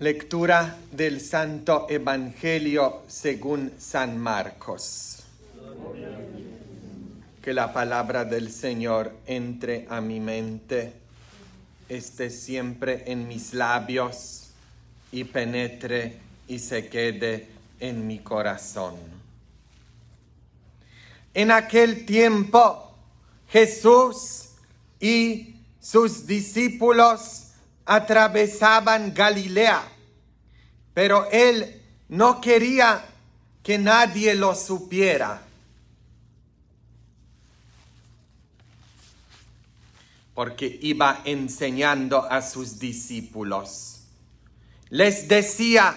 Lectura del Santo Evangelio según San Marcos. Que la palabra del Señor entre a mi mente, esté siempre en mis labios y penetre y se quede en mi corazón. En aquel tiempo Jesús y sus discípulos atravesaban Galilea, pero él no quería que nadie lo supiera. porque iba enseñando a sus discípulos. Les decía,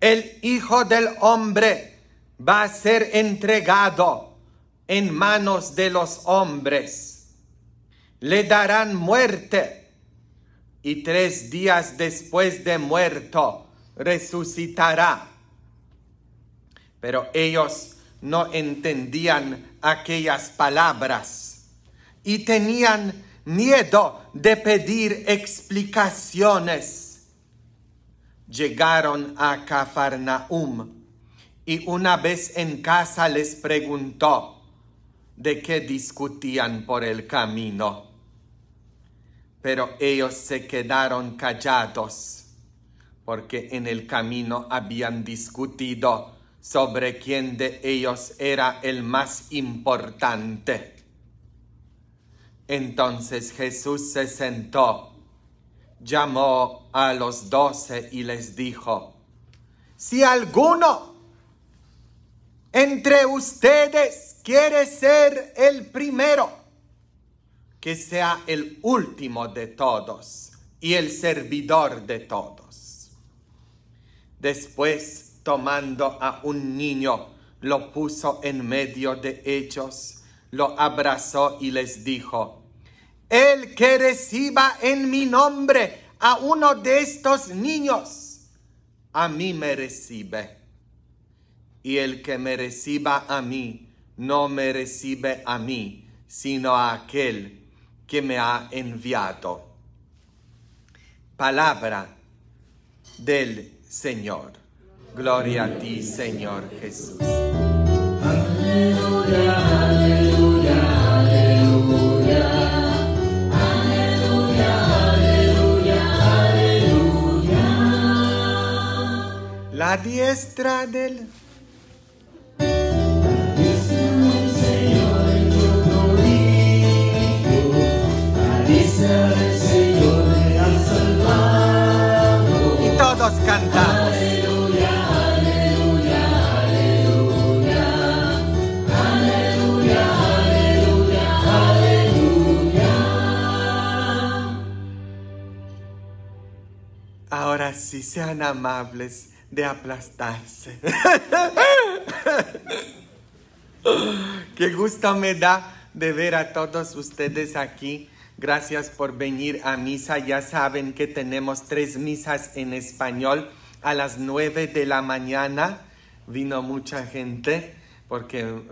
el Hijo del Hombre va a ser entregado en manos de los hombres. Le darán muerte y tres días después de muerto resucitará. Pero ellos no entendían aquellas palabras y tenían miedo de pedir explicaciones. Llegaron a Cafarnaum y una vez en casa les preguntó de qué discutían por el camino pero ellos se quedaron callados porque en el camino habían discutido sobre quién de ellos era el más importante. Entonces Jesús se sentó, llamó a los doce y les dijo, si alguno entre ustedes quiere ser el primero, que sea el último de todos y el servidor de todos. Después, tomando a un niño, lo puso en medio de ellos, lo abrazó y les dijo, El que reciba en mi nombre a uno de estos niños, a mí me recibe. Y el que me reciba a mí, no me recibe a mí, sino a aquel que me ha enviado. Palabra del Señor. Gloria a ti, Señor Jesús. Aleluya, aleluya, aleluya. La diestra del todos cantamos. Aleluya, aleluya, aleluya. Aleluya, aleluya, aleluya. Ahora sí sean amables de aplastarse. Qué gusto me da de ver a todos ustedes aquí Gracias por venir a misa. Ya saben que tenemos tres misas en español a las nueve de la mañana. Vino mucha gente porque eh,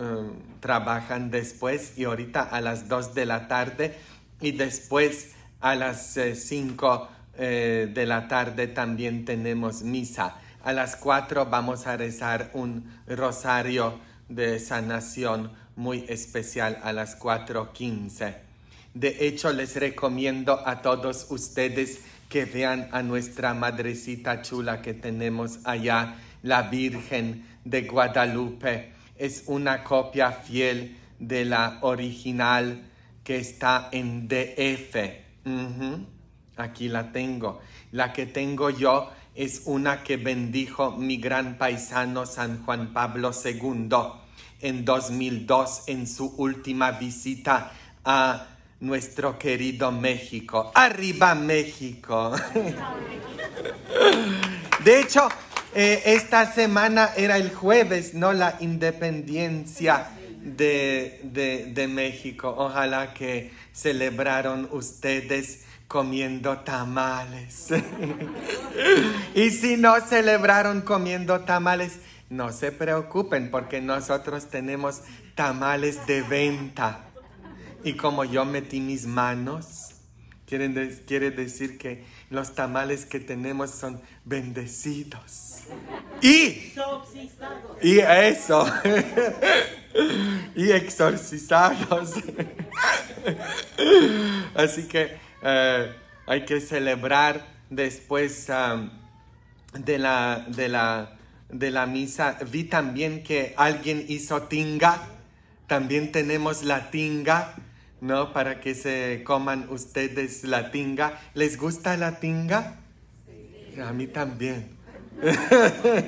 trabajan después y ahorita a las dos de la tarde y después a las eh, cinco eh, de la tarde también tenemos misa. A las cuatro vamos a rezar un rosario de sanación muy especial a las cuatro quince. De hecho, les recomiendo a todos ustedes que vean a nuestra madrecita chula que tenemos allá, la Virgen de Guadalupe. Es una copia fiel de la original que está en DF. Aquí la tengo. La que tengo yo es una que bendijo mi gran paisano San Juan Pablo II en 2002 en su última visita a nuestro querido México. ¡Arriba México! De hecho, eh, esta semana era el jueves, ¿no? La independencia de, de México. Ojalá que celebraron ustedes comiendo tamales. y si no celebraron comiendo tamales, no se preocupen porque nosotros tenemos tamales de venta. Y como yo metí mis manos, quiere decir que los tamales que tenemos son bendecidos. Y, y eso, y exorcizados. Así que eh, hay que celebrar después de, la, de, la, de la misa. Vi también que alguien hizo tinga, también tenemos la tinga ¿no? Para que se coman ustedes la tinga. ¿Les gusta la tinga? Sí. A mí también.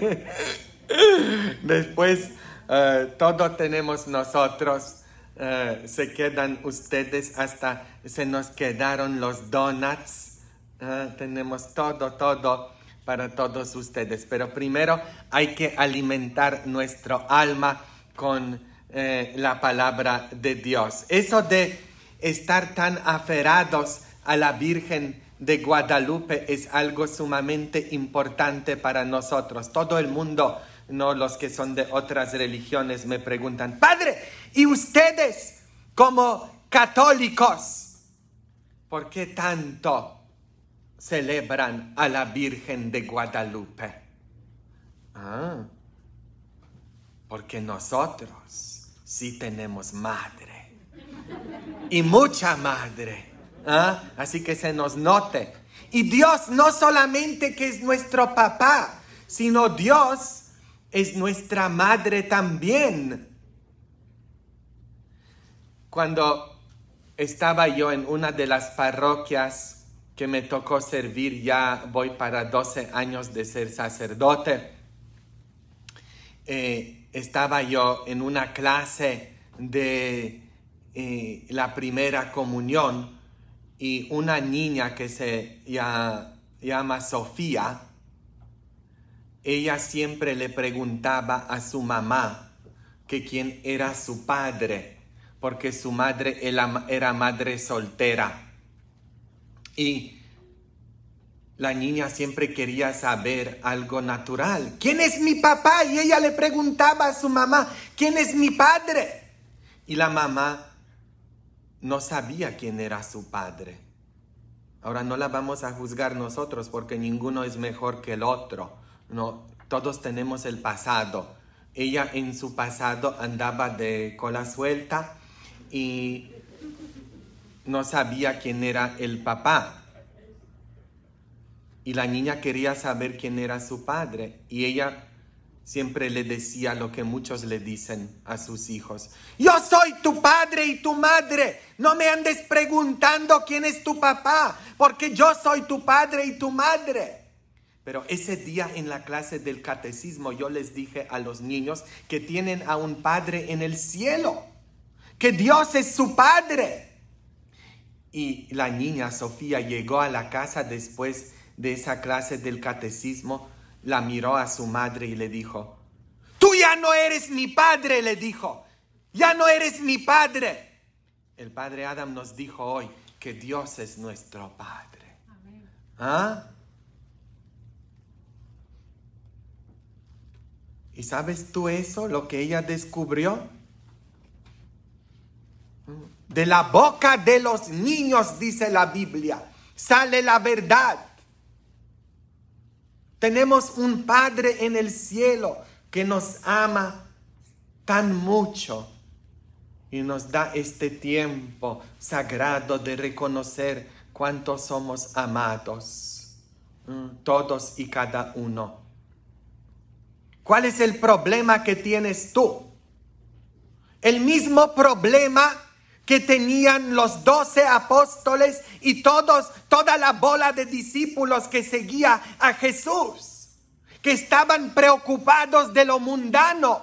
Después, eh, todo tenemos nosotros. Eh, se quedan ustedes hasta se nos quedaron los donuts. Eh, tenemos todo, todo para todos ustedes. Pero primero hay que alimentar nuestro alma con eh, la palabra de Dios. Eso de estar tan aferrados a la Virgen de Guadalupe es algo sumamente importante para nosotros. Todo el mundo, no los que son de otras religiones, me preguntan, Padre, ¿y ustedes como católicos, por qué tanto celebran a la Virgen de Guadalupe? Ah, porque nosotros sí tenemos madre. Y mucha madre. ¿ah? Así que se nos note. Y Dios no solamente que es nuestro papá, sino Dios es nuestra madre también. Cuando estaba yo en una de las parroquias que me tocó servir, ya voy para 12 años de ser sacerdote, eh, estaba yo en una clase de eh, la primera comunión y una niña que se llama Sofía, ella siempre le preguntaba a su mamá que quién era su padre, porque su madre era madre soltera. Y la niña siempre quería saber algo natural. ¿Quién es mi papá? Y ella le preguntaba a su mamá, ¿quién es mi padre? Y la mamá no sabía quién era su padre. Ahora no la vamos a juzgar nosotros porque ninguno es mejor que el otro. No, todos tenemos el pasado. Ella en su pasado andaba de cola suelta y no sabía quién era el papá y la niña quería saber quién era su padre y ella siempre le decía lo que muchos le dicen a sus hijos. Yo soy tu padre y tu madre. No me andes preguntando quién es tu papá, porque yo soy tu padre y tu madre. Pero ese día en la clase del catecismo yo les dije a los niños que tienen a un padre en el cielo, que Dios es su padre. Y la niña Sofía llegó a la casa después de esa clase del catecismo, la miró a su madre y le dijo, Tú ya no eres mi padre, le dijo, ya no eres mi padre. El padre Adam nos dijo hoy que Dios es nuestro padre. ¿Ah? ¿Y sabes tú eso, lo que ella descubrió? De la boca de los niños, dice la Biblia, sale la verdad. Tenemos un Padre en el cielo que nos ama tan mucho y nos da este tiempo sagrado de reconocer cuánto somos amados, mm, todos y cada uno. ¿Cuál es el problema que tienes tú? El mismo problema que tenían los doce apóstoles y todos, toda la bola de discípulos que seguía a Jesús, que estaban preocupados de lo mundano.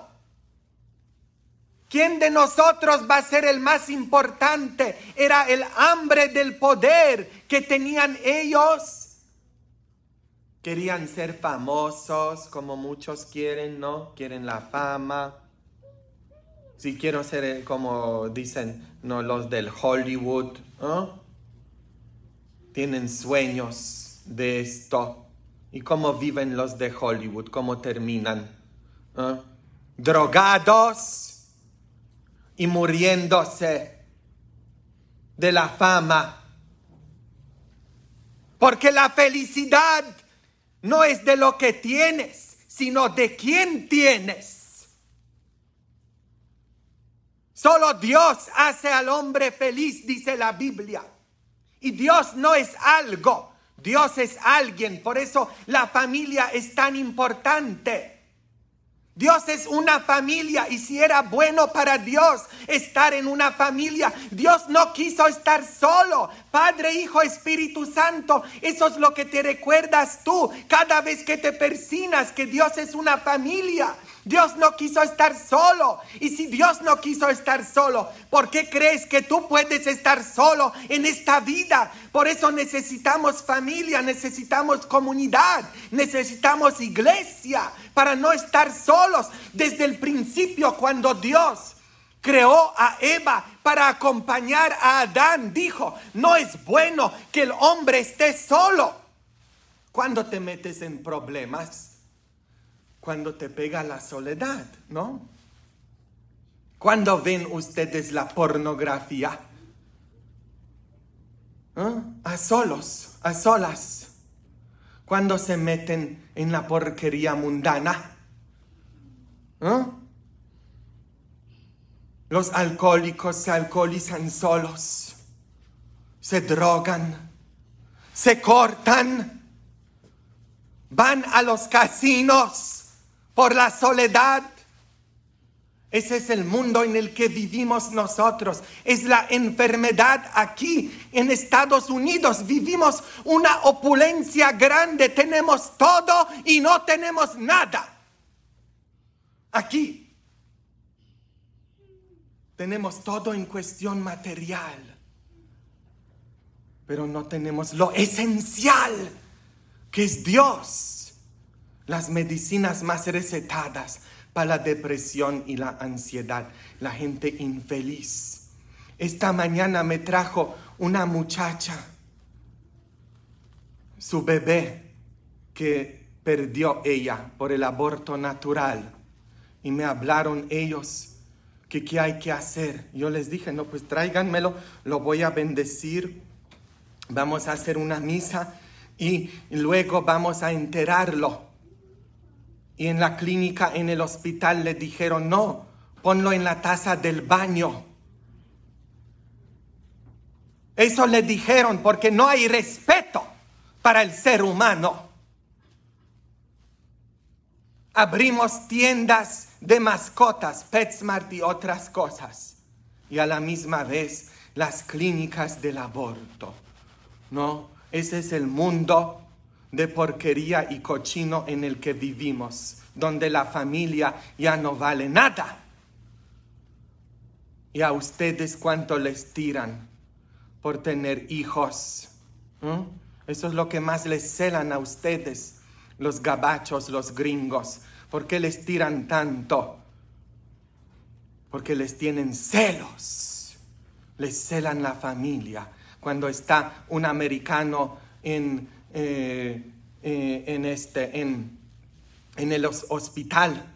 ¿Quién de nosotros va a ser el más importante? Era el hambre del poder que tenían ellos. Querían ser famosos, como muchos quieren, ¿no? Quieren la fama. Si quiero ser, eh, como dicen, no los del Hollywood, tienen sueños de esto. ¿Y cómo viven los de Hollywood? ¿Cómo terminan? Drogados y muriéndose de la fama. Porque la felicidad no es de lo que tienes, sino de quién tienes. Solo Dios hace al hombre feliz, dice la Biblia. Y Dios no es algo, Dios es alguien. Por eso la familia es tan importante. Dios es una familia y si era bueno para Dios estar en una familia, Dios no quiso estar solo. Padre, Hijo, Espíritu Santo, eso es lo que te recuerdas tú cada vez que te persinas que Dios es una familia Dios no quiso estar solo. Y si Dios no quiso estar solo, ¿por qué crees que tú puedes estar solo en esta vida? Por eso necesitamos familia, necesitamos comunidad, necesitamos iglesia para no estar solos. Desde el principio, cuando Dios creó a Eva para acompañar a Adán, dijo, no es bueno que el hombre esté solo. Cuando te metes en problemas, cuando te pega la soledad, ¿no? ¿Cuándo ven ustedes la pornografía? ¿Eh? A solos, a solas. Cuando se meten en la porquería mundana. ¿Ah? Los alcohólicos se alcoholizan solos, se drogan, se cortan, van a los casinos por la soledad. Ese es el mundo en el que vivimos nosotros. Es la enfermedad aquí en Estados Unidos. Vivimos una opulencia grande. Tenemos todo y no tenemos nada. Aquí tenemos todo en cuestión material, pero no tenemos lo esencial que es Dios las medicinas más recetadas para la depresión y la ansiedad, la gente infeliz. Esta mañana me trajo una muchacha, su bebé que perdió ella por el aborto natural. Y me hablaron ellos que qué hay que hacer. Yo les dije, no, pues tráiganmelo, lo voy a bendecir, vamos a hacer una misa y luego vamos a enterarlo y en la clínica, en el hospital, le dijeron, no, ponlo en la taza del baño. Eso le dijeron porque no hay respeto para el ser humano. Abrimos tiendas de mascotas, PetSmart y otras cosas. Y a la misma vez las clínicas del aborto. No, ese es el mundo de porquería y cochino en el que vivimos, donde la familia ya no vale nada. Y a ustedes cuánto les tiran por tener hijos. ¿Mm? Eso es lo que más les celan a ustedes, los gabachos, los gringos. ¿Por qué les tiran tanto? Porque les tienen celos. Les celan la familia. Cuando está un americano en eh, eh, en, este, en, en el hospital.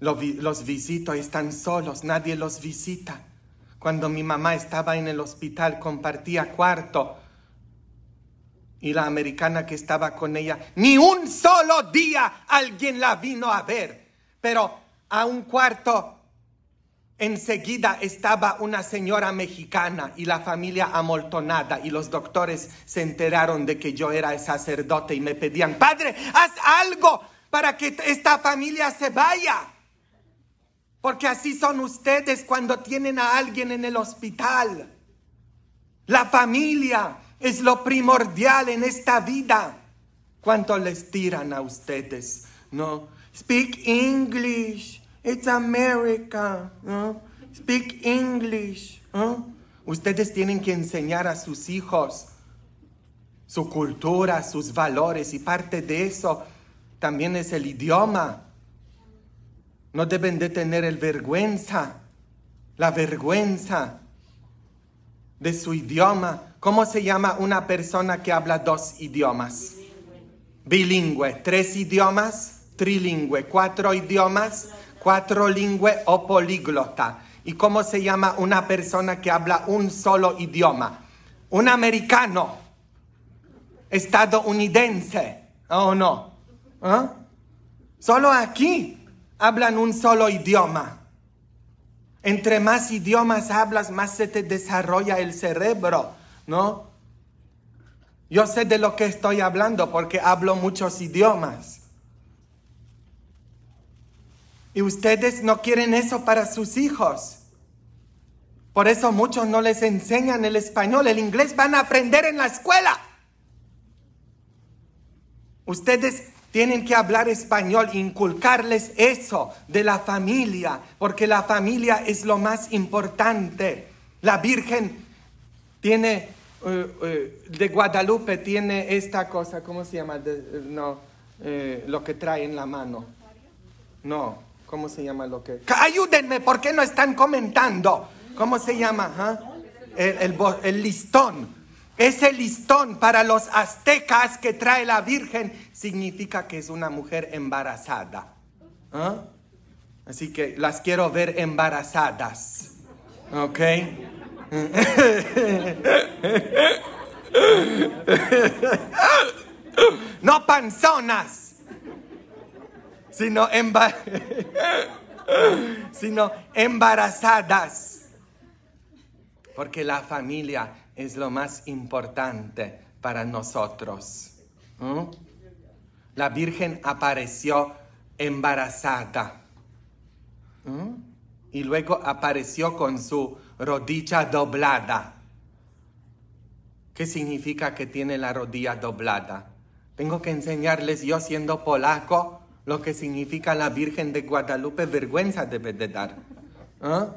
Los, los visito, están solos, nadie los visita. Cuando mi mamá estaba en el hospital, compartía cuarto. Y la americana que estaba con ella, ni un solo día alguien la vino a ver, pero a un cuarto Enseguida estaba una señora mexicana y la familia amoltonada y los doctores se enteraron de que yo era el sacerdote y me pedían, Padre, haz algo para que esta familia se vaya. Porque así son ustedes cuando tienen a alguien en el hospital. La familia es lo primordial en esta vida. ¿Cuánto les tiran a ustedes? No, speak English. It's America. Speak English. Ustedes tienen que enseñar a sus hijos su cultura, sus valores y parte de eso también es el idioma. No deben de tener el vergüenza, la vergüenza de su idioma. ¿Cómo se llama una persona que habla dos idiomas? Bilingüe. tres idiomas, trilingüe, cuatro idiomas, Cuatro lingües o políglota. ¿Y cómo se llama una persona que habla un solo idioma? Un americano, estadounidense, ¿o no? ¿Ah? Solo aquí hablan un solo idioma. Entre más idiomas hablas, más se te desarrolla el cerebro, ¿no? Yo sé de lo que estoy hablando porque hablo muchos idiomas. Y ustedes no quieren eso para sus hijos. Por eso muchos no les enseñan el español, el inglés van a aprender en la escuela. Ustedes tienen que hablar español, inculcarles eso de la familia, porque la familia es lo más importante. La Virgen tiene, eh, eh, de Guadalupe tiene esta cosa, ¿cómo se llama? Eh, no, lo que trae en la mano. No, ¿Cómo se llama lo que? Ayúdenme, ¿por qué no están comentando? ¿Cómo se llama? Ah? El, listón. Ese listón para los aztecas que trae la Virgen significa que es una mujer embarazada. ¿ah? Así que las quiero ver embarazadas. ¿Ok? no panzonas. sino, embarazadas. Porque la familia es lo más importante para nosotros. La Virgen apareció embarazada. Y luego apareció con su rodilla doblada. ¿Qué significa que tiene la rodilla doblada? Tengo que enseñarles yo siendo polaco lo que significa la Virgen de Guadalupe, vergüenza debe de dar. ¿ah?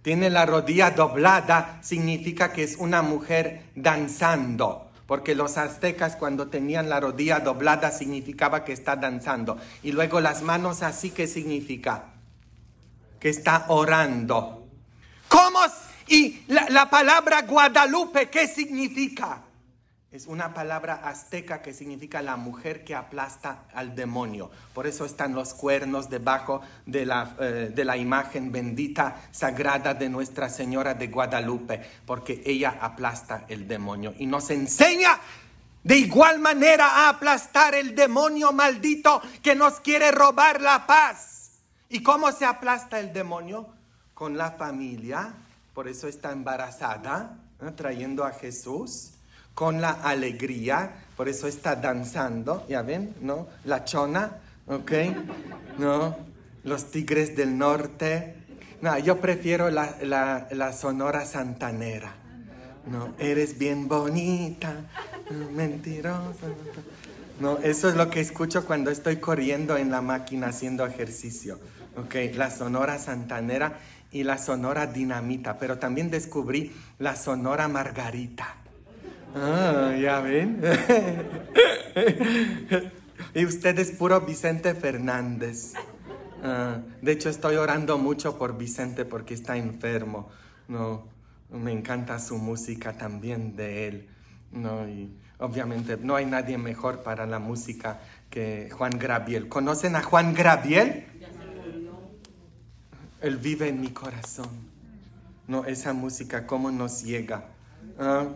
Tiene la rodilla doblada, significa que es una mujer danzando, porque los aztecas cuando tenían la rodilla doblada significaba que está danzando. Y luego las manos así ¿qué significa que está orando. ¿Cómo? Y la, la palabra Guadalupe, ¿qué significa? Es una palabra azteca que significa la mujer que aplasta al demonio. Por eso están los cuernos debajo de la, eh, de la imagen bendita, sagrada de Nuestra Señora de Guadalupe, porque ella aplasta el demonio y nos enseña de igual manera a aplastar el demonio maldito que nos quiere robar la paz. ¿Y cómo se aplasta el demonio? Con la familia. Por eso está embarazada, ¿eh? trayendo a Jesús con la alegría, por eso está danzando, ya ven, ¿no? La chona, ¿ok? ¿No? Los tigres del norte. No, yo prefiero la, sonora santanera. No, eres bien bonita, mentirosa. No, eso es lo que escucho cuando estoy corriendo en la máquina haciendo ejercicio. Ok, la sonora santanera y la sonora dinamita, pero también descubrí la sonora margarita. Ah, ya ven. y usted es puro Vicente Fernández. Ah, de hecho, estoy orando mucho por Vicente porque está enfermo. No, me encanta su música también de él. No, y obviamente no hay nadie mejor para la música que Juan Graviel. ¿Conocen a Juan Graviel? Él vive en mi corazón. No, esa música, ¿cómo nos llega? Ah,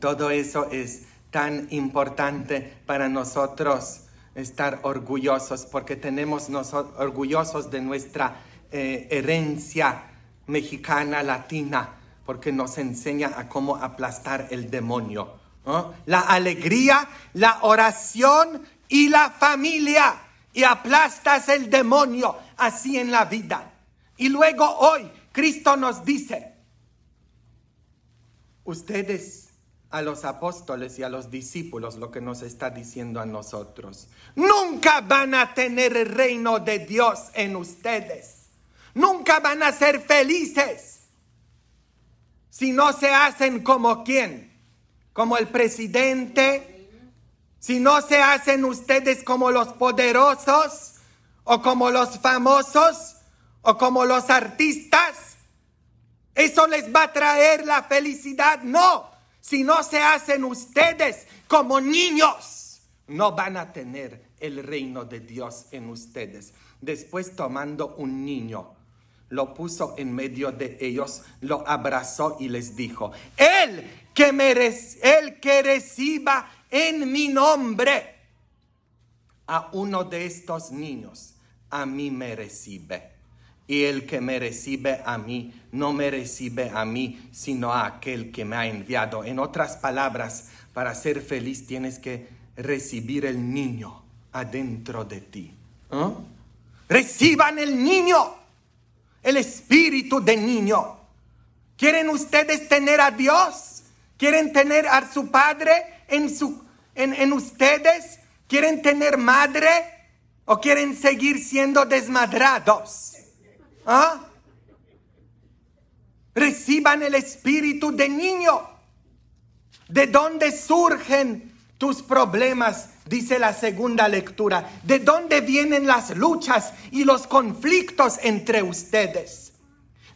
todo eso es tan importante para nosotros estar orgullosos porque tenemos nosotros orgullosos de nuestra eh, herencia mexicana latina porque nos enseña a cómo aplastar el demonio. La alegría, la oración y la familia. Y aplastas el demonio así en la vida. Y luego hoy Cristo nos dice, ustedes a los apóstoles y a los discípulos lo que nos está diciendo a nosotros. Nunca van a tener el reino de Dios en ustedes. Nunca van a ser felices si no se hacen como quién, como el presidente, si no se hacen ustedes como los poderosos o como los famosos o como los artistas. Eso les va a traer la felicidad. No, si no se hacen ustedes como niños, no van a tener el reino de Dios en ustedes. Después tomando un niño, lo puso en medio de ellos, lo abrazó y les dijo, el que, el que reciba en mi nombre a uno de estos niños, a mí me recibe. Y el que me recibe a mí no me recibe a mí, sino a aquel que me ha enviado. En otras palabras, para ser feliz tienes que recibir el niño adentro de ti. ¿eh? Reciban el niño, el espíritu de niño. ¿Quieren ustedes tener a Dios? ¿Quieren tener a su Padre en, su, en ustedes? ¿Quieren tener madre? ¿O quieren seguir siendo desmadrados? ¿Ah? Reciban el espíritu de niño. ¿De dónde surgen tus problemas? Dice la segunda lectura. ¿De dónde vienen las luchas y los conflictos entre ustedes?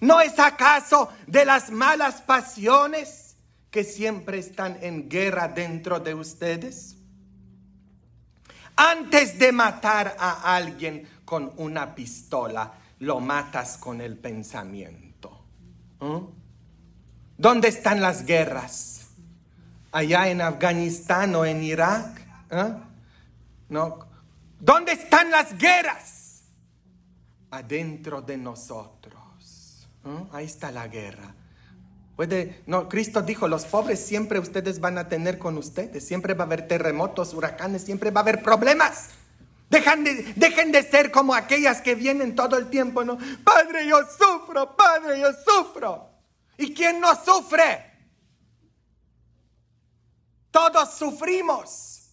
¿No es acaso de las malas pasiones que siempre están en guerra dentro de ustedes? Antes de matar a alguien con una pistola, lo matas con el pensamiento. ¿Mm? ¿Dónde están las guerras? ¿Allá en Afganistán o en Irak? ¿Eh? ¿No? ¿Dónde están las guerras? Adentro de nosotros. ¿Mm? Ahí está la guerra. Puede, no, Cristo dijo, los pobres siempre ustedes van a tener con ustedes, siempre va a haber terremotos, huracanes, siempre va a haber problemas de, dejen de ser como aquellas que vienen todo el tiempo, ¿no? Padre, yo sufro, padre, yo sufro. ¿Y quién no sufre? Todos sufrimos.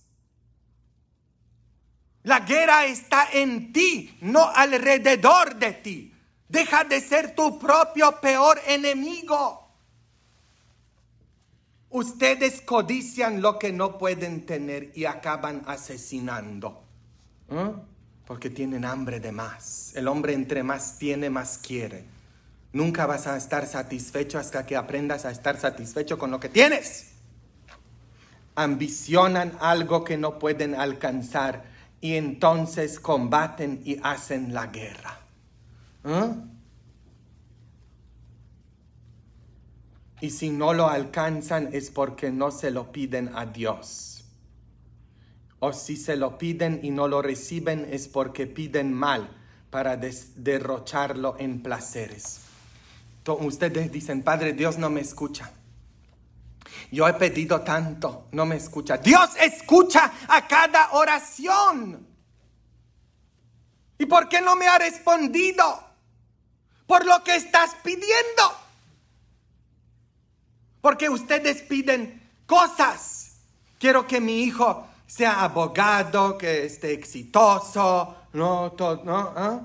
La guerra está en ti, no alrededor de ti. Deja de ser tu propio peor enemigo. Ustedes codician lo que no pueden tener y acaban asesinando. ¿Ah? Porque tienen hambre de más. El hombre entre más tiene, más quiere. Nunca vas a estar satisfecho hasta que aprendas a estar satisfecho con lo que tienes. Ambicionan algo que no pueden alcanzar y entonces combaten y hacen la guerra. ¿Ah? Y si no lo alcanzan es porque no se lo piden a Dios o si se lo piden y no lo reciben es porque piden mal para derrocharlo en placeres. ustedes dicen, Padre, Dios no me escucha. Yo he pedido tanto, no me escucha. Dios escucha a cada oración. ¿Y por qué no me ha respondido? Por lo que estás pidiendo. Porque ustedes piden cosas. Quiero que mi hijo sea abogado, que esté exitoso, no, todo, ¿no? ¿Ah?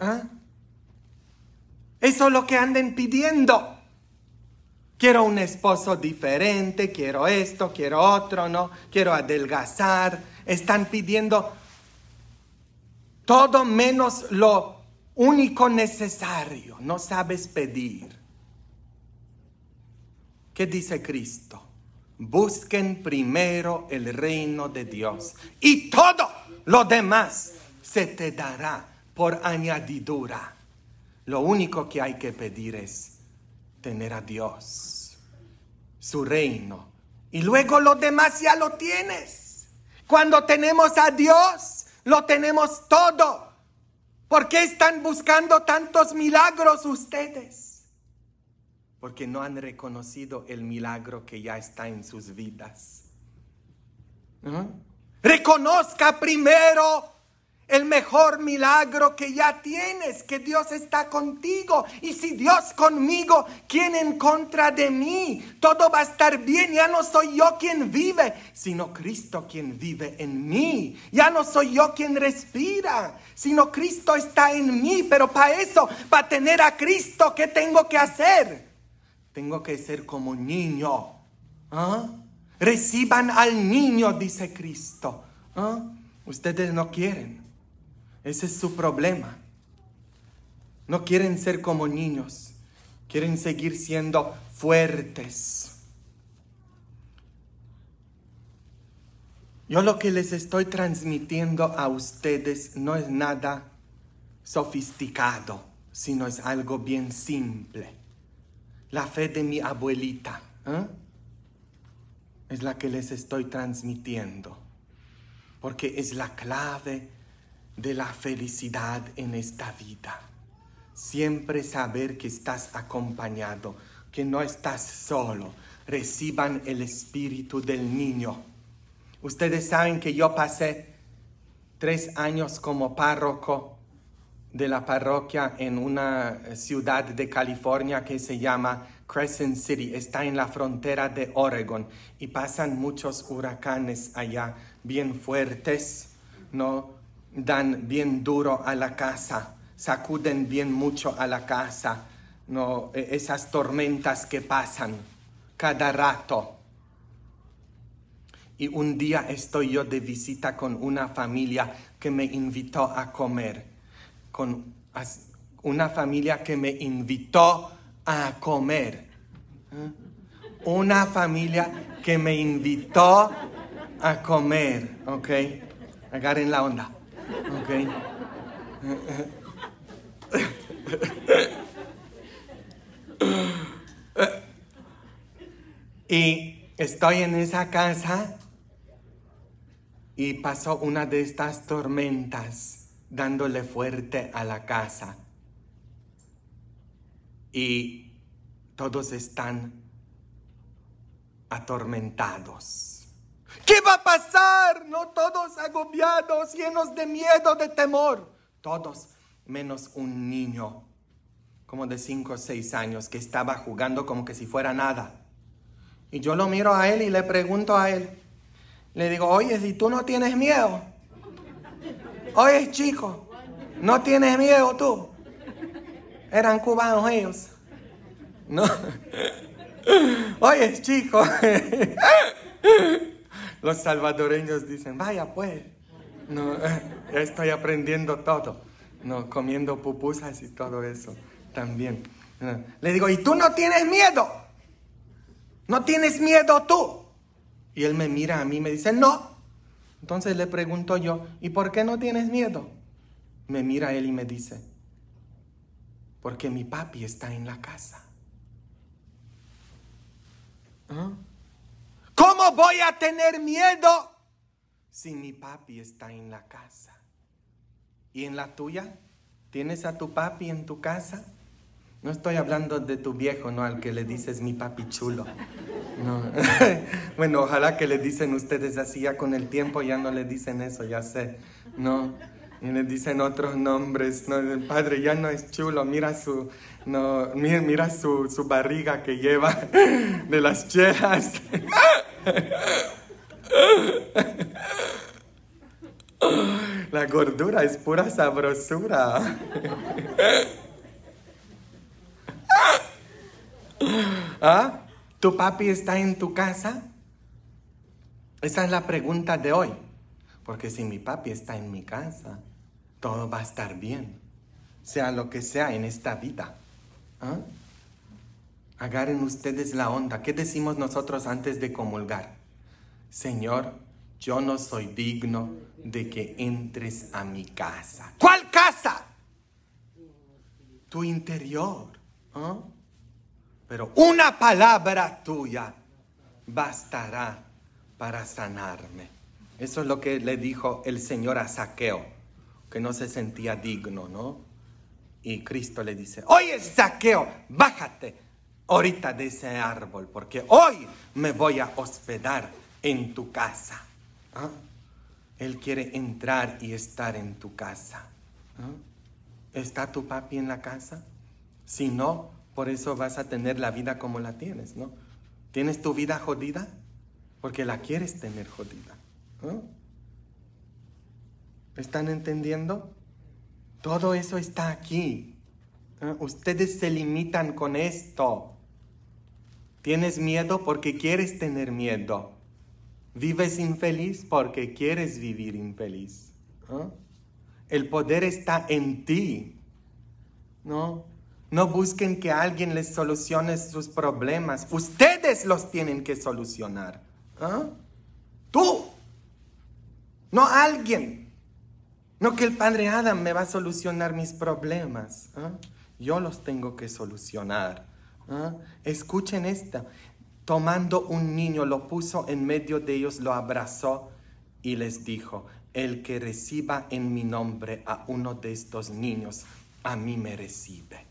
¿Ah? Eso es lo que anden pidiendo. Quiero un esposo diferente, quiero esto, quiero otro, ¿no? Quiero adelgazar. Están pidiendo todo menos lo único necesario. No sabes pedir. ¿Qué dice Cristo? Busquen primero el reino de Dios y todo lo demás se te dará por añadidura. Lo único que hay que pedir es tener a Dios, su reino, y luego lo demás ya lo tienes. Cuando tenemos a Dios, lo tenemos todo. ¿Por qué están buscando tantos milagros ustedes? porque no han reconocido el milagro que ya está en sus vidas. Reconozca primero el mejor milagro que ya tienes, que Dios está contigo. Y si Dios conmigo, ¿quién en contra de mí? Todo va a estar bien, ya no soy yo quien vive, sino Cristo quien vive en mí. Ya no soy yo quien respira, sino Cristo está en mí. Pero para eso, para tener a Cristo, ¿qué tengo que hacer? tengo que ser como niño. ¿ah? Reciban al niño, dice Cristo. ¿ah? Ustedes no quieren. Ese es su problema. No quieren ser como niños. Quieren seguir siendo fuertes. Yo lo que les estoy transmitiendo a ustedes no es nada sofisticado, sino es algo bien simple la fe de mi abuelita. ¿eh? Es la que les estoy transmitiendo, porque es la clave de la felicidad en esta vida. Siempre saber que estás acompañado, que no estás solo. Reciban el espíritu del niño. Ustedes saben que yo pasé tres años como párroco de la parroquia en una eh, ciudad de California que se llama Crescent City. Está en la frontera de Oregon y pasan muchos huracanes allá, bien fuertes, ¿no? Dan bien duro a la casa, sacuden bien mucho a la casa, ¿no? E, esas tormentas que pasan cada rato. Y un día estoy yo de visita con una familia que me invitó a comer con una familia que me invitó a comer. ¿Eh? Una familia que me invitó a comer, ¿ok? Agarren la onda, ¿ok? y estoy en esa casa y pasó una de estas tormentas dándole fuerte a la casa. Y todos están atormentados. ¿Qué va a pasar? No todos agobiados, llenos de miedo, de temor. Todos, menos un niño, como de cinco o seis años, que estaba jugando como que si fuera nada. Y yo lo miro a él y le pregunto a él. Le digo, oye, si tú no tienes miedo, Oye, chico, ¿no tienes miedo tú? Eran cubanos ellos. No. Oye, chico. Los salvadoreños dicen, vaya pues. No, estoy aprendiendo todo. No, comiendo pupusas y todo eso también. Le digo, ¿y tú no tienes miedo? ¿No tienes miedo tú? Y él me mira a mí y me dice, no. Entonces le pregunto yo, ¿y por qué no tienes miedo? Me mira él y me dice, porque mi papi está en la casa. ¿Ah? ¿Cómo voy a tener miedo si mi papi está en la casa? ¿Y en la tuya? ¿Tienes a tu papi en tu casa? No estoy hablando de tu viejo, no, al que le dices mi papi chulo. No. bueno, ojalá que le dicen ustedes así, ya con el tiempo ya no le dicen eso, ya sé. No. Y le dicen otros nombres, no, el padre ya no es chulo, mira su, no, mira, su, su barriga que lleva de las chelas. La gordura es pura sabrosura. ¿Ah? ¿Tu papi está en tu casa? Esa es la pregunta de hoy. Porque si mi papi está en mi casa, todo va a estar bien. Sea lo que sea en esta vida. ¿Ah? Agarren ustedes la onda. ¿Qué decimos nosotros antes de comulgar? Señor, yo no soy digno de que entres a mi casa. ¿Cuál casa? Tu interior. ¿Ah? Pero una palabra tuya bastará para sanarme. Eso es lo que le dijo el Señor a Saqueo, que no se sentía digno, ¿no? Y Cristo le dice, oye Saqueo, bájate ahorita de ese árbol, porque hoy me voy a hospedar en tu casa. ¿Ah? Él quiere entrar y estar en tu casa. ¿Ah? ¿Está tu papi en la casa? Si no, por eso vas a tener la vida como la tienes, ¿no? ¿Tienes tu vida jodida? Porque la quieres tener jodida. ¿Están entendiendo? Todo eso está aquí. Ustedes se limitan con esto. Tienes miedo porque quieres tener miedo. Vives infeliz porque quieres vivir infeliz. El poder está en ti. ¿No? No busquen que alguien les solucione sus problemas. Ustedes los tienen que solucionar. ¿ah? Tú. No alguien. No que el padre Adam me va a solucionar mis problemas. ¿ah? Yo los tengo que solucionar. ¿ah? Escuchen esta. Tomando un niño, lo puso en medio de ellos, lo abrazó y les dijo, el que reciba en mi nombre a uno de estos niños, a mí me recibe.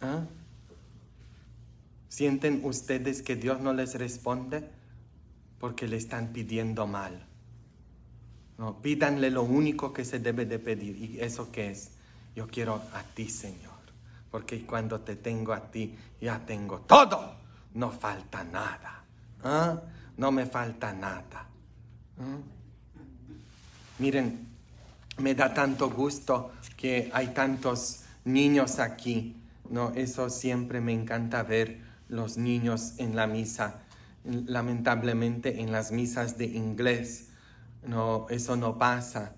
¿Ah? ¿Sienten ustedes que Dios no les responde? Porque le están pidiendo mal. No, pídanle lo único que se debe de pedir. ¿Y eso qué es? Yo quiero a ti, Señor. Porque cuando te tengo a ti, ya tengo todo. No falta nada. ¿ah? No me falta nada. ¿ah? Miren, me da tanto gusto que hay tantos niños aquí no, eso siempre me encanta ver los niños en la misa. Lamentablemente en las misas de inglés, no, eso no pasa.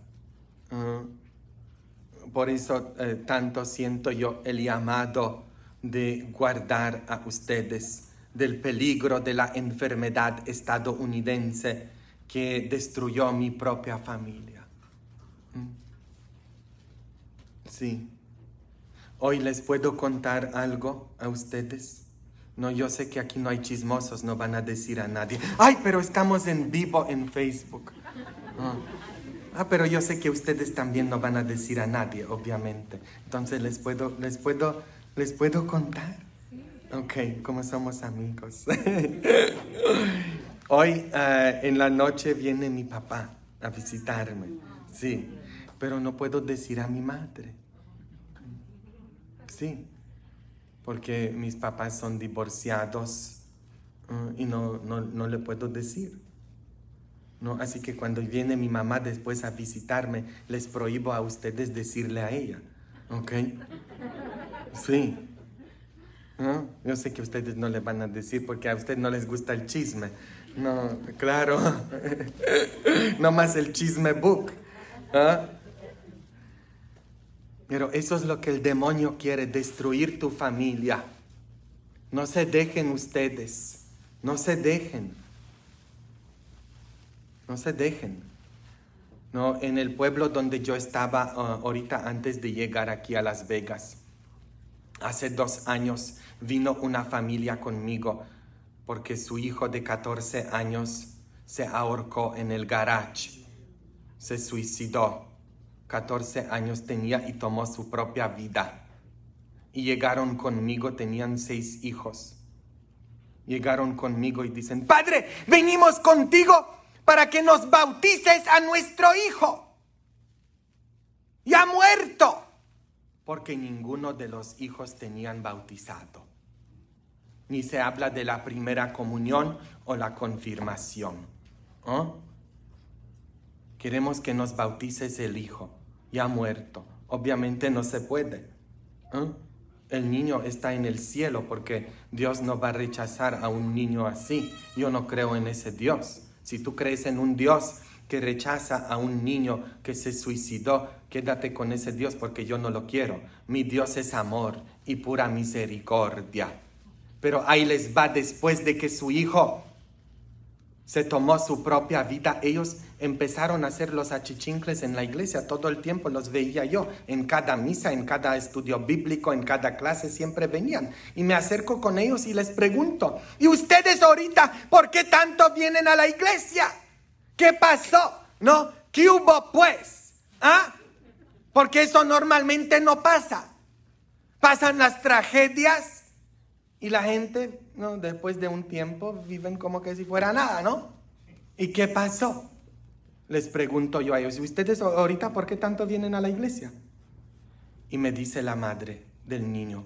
Mm. por eso eh, tanto siento yo el llamado de guardar a ustedes del peligro de la enfermedad estadounidense que destruyó mi propia familia. Mm. Sí. Hoy les puedo contar algo a ustedes. No, yo sé que aquí no hay chismosos, no van a decir a nadie. Ay, pero estamos en vivo en Facebook. Ah, pero yo sé que ustedes también no van a decir a nadie, obviamente. Entonces les puedo, les puedo, les puedo contar. Ok, como somos amigos. Hoy eh, en la noche viene mi papá a visitarme. Sí, pero no puedo decir a mi madre sí, porque mis papás son divorciados mm, y no, no, no le puedo decir. ¿no? Así que cuando viene mi mamá después a visitarme, les prohíbo a ustedes decirle a ella, ¿ok? Sí. Yo sé que ustedes no le van a decir porque a ustedes no les gusta el chisme. No, claro. no más el chisme book. ¿Ah? Pero eso es lo que el demonio quiere, destruir tu familia. No se dejen ustedes, no se dejen. No se dejen. No, en el pueblo donde yo estaba ah, ahorita antes de llegar aquí a Las Vegas, hace dos años vino una familia conmigo porque su hijo de 14 años se ahorcó en el garage, se suicidó. 14 años tenía y tomó su propia vida. Y llegaron conmigo, tenían seis hijos. Llegaron conmigo y dicen, Padre, venimos contigo para que nos bautices a nuestro hijo. Ya muerto. Porque ninguno de los hijos tenían bautizado. Ni se habla de la primera comunión o la confirmación. ¿Oh? Queremos que nos bautices el hijo. Ya ha muerto. Obviamente no se puede. ¿eh? El niño está en el cielo porque Dios no va a rechazar a un niño así. Yo no creo en ese Dios. Si tú crees en un Dios que rechaza a un niño que se suicidó, quédate con ese Dios porque yo no lo quiero. Mi Dios es amor y pura misericordia. Pero ahí les va después de que su hijo se tomó su propia vida, ellos empezaron a hacer los achichincles en la iglesia. Todo el tiempo los veía yo. En cada misa, en cada estudio bíblico, en cada clase siempre venían. Y me acerco con ellos y les pregunto, ¿y ustedes ahorita por qué tanto vienen a la iglesia? ¿Qué pasó? ¿No? ¿Qué hubo pues? ¿Ah? Porque eso normalmente no pasa. Pasan las tragedias y la gente, ¿no? después de un tiempo, viven como que si fuera nada, ¿no? ¿Y qué pasó? les pregunto yo a ellos, ¿ustedes ahorita por qué tanto vienen a la iglesia? Y me dice la madre del niño,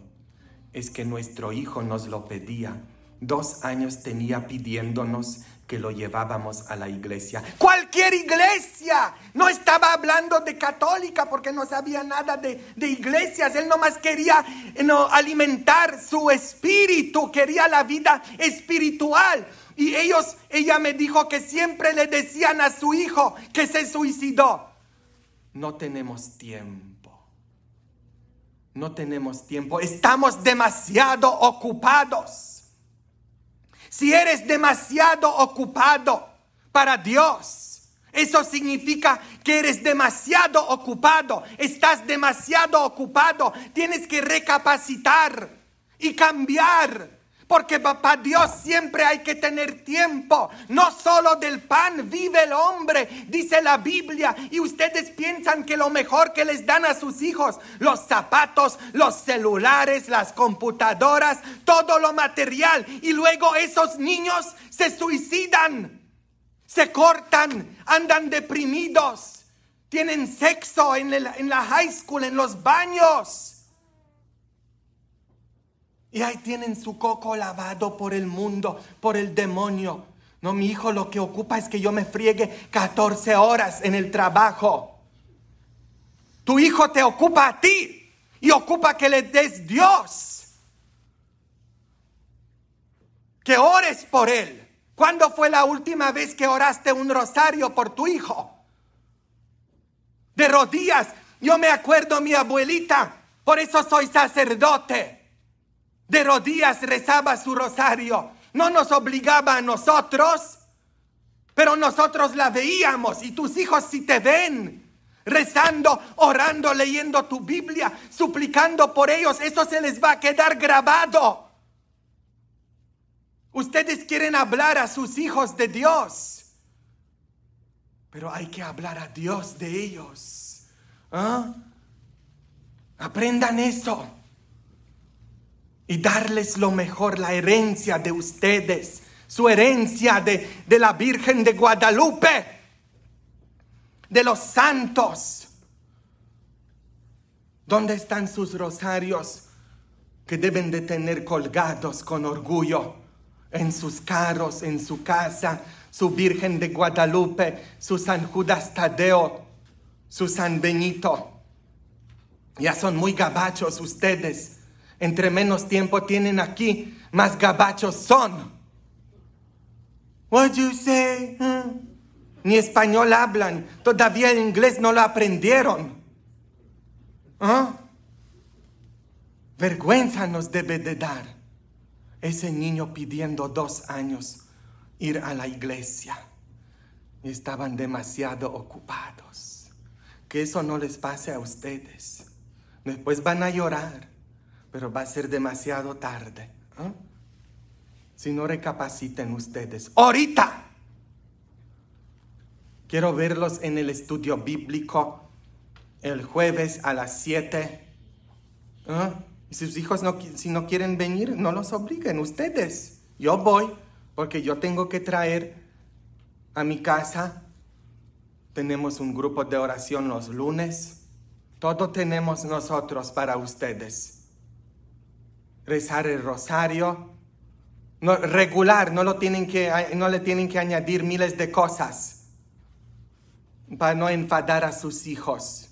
es que nuestro hijo nos lo pedía. Dos años tenía pidiéndonos que lo llevábamos a la iglesia. Cualquier iglesia. No estaba hablando de católica porque no sabía nada de, iglesias. Él nomás quería eh, alimentar su espíritu, quería la vida espiritual. Y ellos, ella me dijo que siempre le decían a su hijo que se suicidó. No tenemos tiempo. No tenemos tiempo. Estamos demasiado ocupados. Si eres demasiado ocupado para Dios, eso significa que eres demasiado ocupado, estás demasiado ocupado, tienes que recapacitar y cambiar. Porque papá Dios siempre hay que tener tiempo. No solo del pan vive el hombre, dice la Biblia. Y ustedes piensan que lo mejor que les dan a sus hijos, los zapatos, los celulares, las computadoras, todo lo material. Y luego esos niños se suicidan, se cortan, andan deprimidos, tienen sexo en, en la high school, en los baños y ahí tienen su coco lavado por el mundo, por el demonio. No, mi hijo lo que ocupa es que yo me friegue 14 horas en el trabajo. Tu hijo te ocupa a ti y ocupa que le des Dios. Que ores por él. ¿Cuándo fue la última vez que oraste un rosario por tu hijo? De rodillas. Yo me acuerdo mi abuelita. Por eso soy sacerdote de rodillas rezaba su rosario, no nos obligaba a nosotros, pero nosotros la veíamos y tus hijos si te ven rezando, orando, leyendo tu Biblia, suplicando por ellos, eso se les va a quedar grabado. Ustedes quieren hablar a sus hijos de Dios, pero hay que hablar a Dios de ellos. ¿ah? Aprendan eso y darles lo mejor, la herencia de ustedes, su herencia de, la Virgen de Guadalupe, de los santos. ¿Dónde están sus rosarios que deben de tener colgados con orgullo en sus carros, en su casa, su Virgen de Guadalupe, su San Judas Tadeo, su San Benito? Ya son muy gabachos ustedes entre menos tiempo tienen aquí, más gabachos son. What you say? Hmm. Ni español hablan, todavía el inglés no lo aprendieron. ¿Ah? Vergüenza nos debe de dar ese niño pidiendo dos años ir a la iglesia. estaban demasiado ocupados. Que eso no les pase a ustedes. Después van a llorar pero va a ser demasiado tarde. ¿ah? Si no recapaciten ustedes, ahorita. Quiero verlos en el estudio bíblico el jueves a las 7. ¿ah? Y sus hijos no, si no quieren venir, no los obliguen ustedes. Yo voy porque yo tengo que traer a mi casa. Tenemos un grupo de oración los lunes. Todo tenemos nosotros para ustedes rezar el rosario. No, regular, no, lo tienen que, no le tienen que añadir miles de cosas para no enfadar a sus hijos.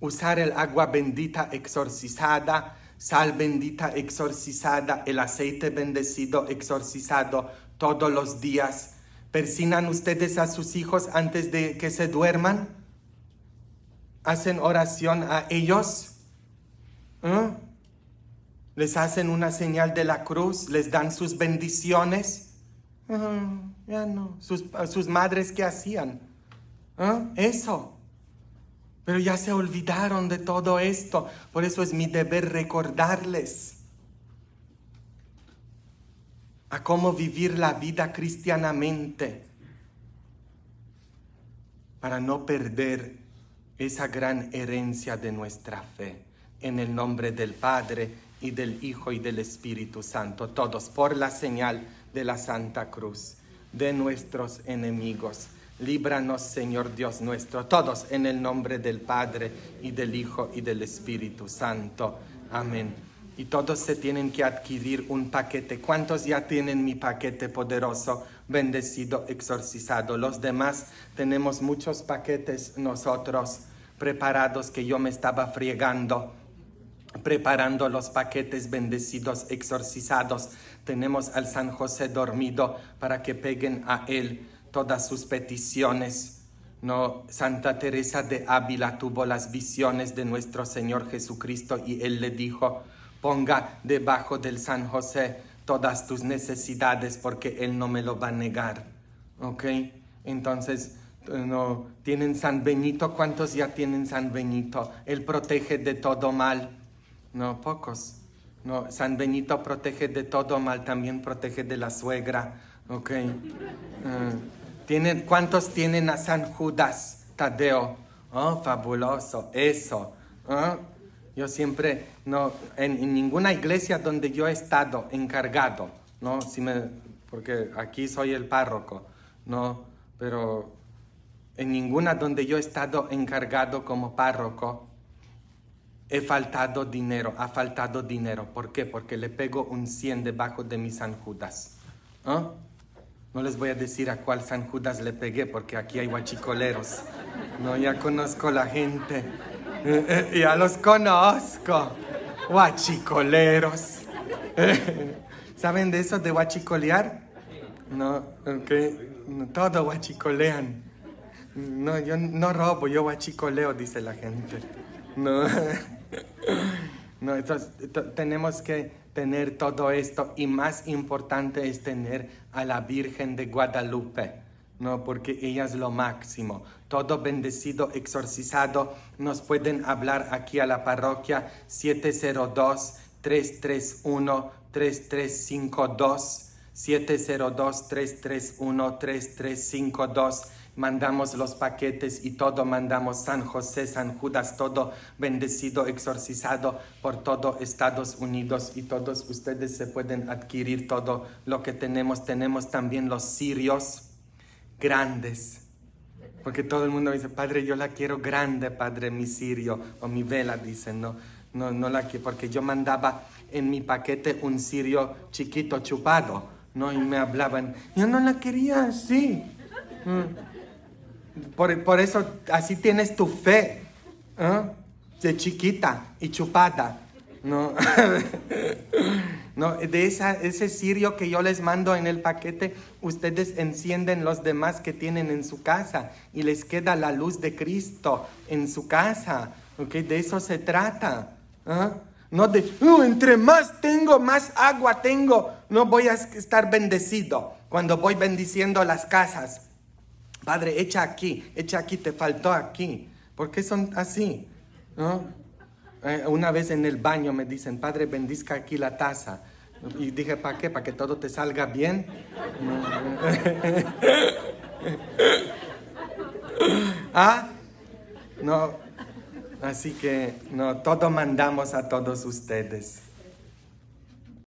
Usar el agua bendita exorcizada, sal bendita exorcizada, el aceite bendecido exorcizado todos los días. ¿Persinan ustedes a sus hijos antes de que se duerman? ¿Hacen oración a ellos? ¿Mm? les hacen una señal de la cruz, les dan sus bendiciones. Ah, ya no, sus, madres qué hacían. Ah, eso. Pero ya se olvidaron de todo esto. Por eso es mi deber recordarles a cómo vivir la vida cristianamente para no perder esa gran herencia de nuestra fe. En el nombre del Padre, y del Hijo y del Espíritu Santo, todos por la señal de la Santa Cruz, de nuestros enemigos. Líbranos, Señor Dios nuestro, todos en el nombre del Padre y del Hijo y del Espíritu Santo. Amén. Y todos se tienen que adquirir un paquete. ¿Cuántos ya tienen mi paquete poderoso, bendecido, exorcizado? Los demás tenemos muchos paquetes nosotros preparados que yo me estaba friegando preparando los paquetes bendecidos, exorcizados. Tenemos al San José dormido para que peguen a él todas sus peticiones. No, Santa Teresa de Ávila tuvo las visiones de nuestro Señor Jesucristo y él le dijo, ponga debajo del San José todas tus necesidades porque él no me lo va a negar. ¿Ok? Entonces, no, tienen San Benito, ¿cuántos ya tienen San Benito? Él protege de todo mal no pocos. No, San Benito protege de todo mal, también protege de la suegra. Ok. Eh, ¿tienen, ¿Cuántos tienen a San Judas Tadeo? Oh, fabuloso, eso. Ah, yo siempre, no, en, en, ninguna iglesia donde yo he estado encargado, ¿no? Si me, porque aquí soy el párroco, ¿no? Pero en ninguna donde yo he estado encargado como párroco, he faltado dinero, ha faltado dinero. ¿Por qué? Porque le pego un 100 debajo de mi San Judas. No les voy a decir a cuál San Judas le pegué, porque aquí hay guachicoleros. No, ya conozco la gente. Eh, eh, ya los conozco. Guachicoleros. ¿Saben de eso de guachicolear? No, ok. Todo guachicolean. No, yo no robo, yo guachicoleo, dice la gente. No. entonces, tenemos que tener todo esto y más importante es tener a la Virgen de Guadalupe, Porque ella es lo máximo. Todo bendecido, exorcizado, nos pueden hablar aquí a la parroquia 702-331-3352, 702-331-3352 mandamos los paquetes y todo, mandamos San José, San Judas, todo bendecido, exorcizado por todo Estados Unidos y todos ustedes se pueden adquirir todo lo que tenemos. Tenemos también los sirios grandes. Porque todo el mundo dice, Padre, yo la quiero grande, Padre, mi sirio o mi vela, dicen, no, no, no la quiero, porque yo mandaba en mi paquete un sirio chiquito, chupado, ¿no? Y me hablaban, yo no la quería así. Mm. Por, por eso así tienes tu fe. ¿eh? De chiquita y chupada. No. no, de esa, ese sirio que yo les mando en el paquete, ustedes encienden los demás que tienen en su casa y les queda la luz de Cristo en su casa. Okay, de eso se trata. ¿eh? No de, uh, entre más tengo, más agua tengo, no voy a estar bendecido cuando voy bendiciendo las casas. Padre, echa aquí, echa aquí, te faltó aquí. ¿Por qué son así? Eh, una vez en el baño me dicen, Padre, bendizca aquí la taza. Y dije, ¿para qué? ¿Para que todo te salga bien? ¿Ah? No. Así que, no, todo mandamos a todos ustedes.